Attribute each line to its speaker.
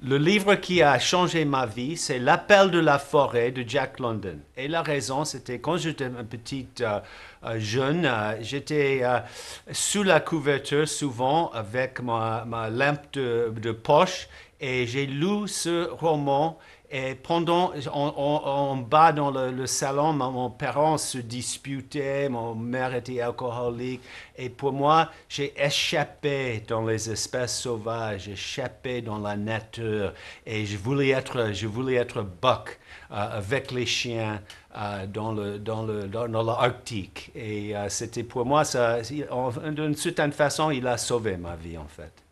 Speaker 1: Le livre qui a changé ma vie, c'est L'appel de la forêt de Jack London. Et la raison, c'était quand j'étais un petit euh, euh, jeune, euh, j'étais sous la couverture souvent avec ma, lampe de poche et j'ai lu ce roman et pendant, en, bas dans le, salon, mon, parents se disputait, mon mère était alcoolique. Et pour moi, j'ai échappé dans les espèces sauvages, échappé dans la nature. Et je voulais être, je voulais être buck euh, avec les chiens euh, dans l'Arctique. Le, dans le, dans, Et euh, c'était pour moi, d'une certaine façon, il a sauvé ma vie en fait.